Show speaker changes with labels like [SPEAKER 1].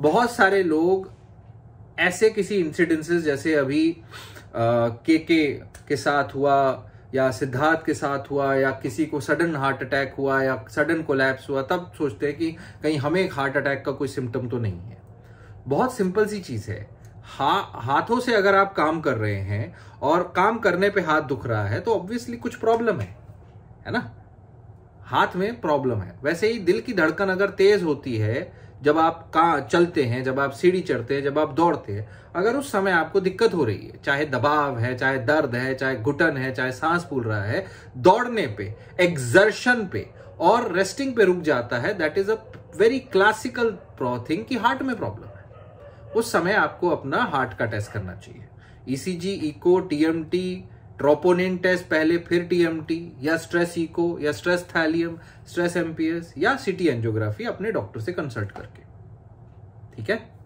[SPEAKER 1] बहुत सारे लोग ऐसे किसी इंसिडेंसेस जैसे अभी के के के साथ हुआ या सिद्धार्थ के साथ हुआ या किसी को सडन हार्ट अटैक हुआ या सडन कोलैप्स हुआ तब सोचते हैं कि कहीं हमें हार्ट अटैक का कोई सिम्टम तो नहीं है बहुत सिंपल सी चीज़ है हा हाथों से अगर आप काम कर रहे हैं और काम करने पे हाथ दुख रहा है तो ऑब्वियसली कुछ प्रॉब्लम है है ना हाथ में प्रॉब्लम है वैसे ही दिल की धड़कन अगर तेज होती है जब आप कहाँ चलते हैं जब आप सीढ़ी चढ़ते हैं जब आप दौड़ते हैं अगर उस समय आपको दिक्कत हो रही है चाहे दबाव है चाहे दर्द है चाहे घुटन है चाहे सांस फूल रहा है दौड़ने पे एक्सर्शन पे और रेस्टिंग पे रुक जाता है that is a very classical thing कि हार्ट में प्रॉब्लम है उस समय आपको अपना हार्ट का टेस्ट करना चाहिए ECG echo TMT troponin test पहले फिर टीएमटी या स्ट्रेस इको या स्ट्रेस थैलियम स्ट्रेस एमपीएस या सिटी एंजियोग्राफी अपने डॉक्टर से कंसल्ट करके ठीक है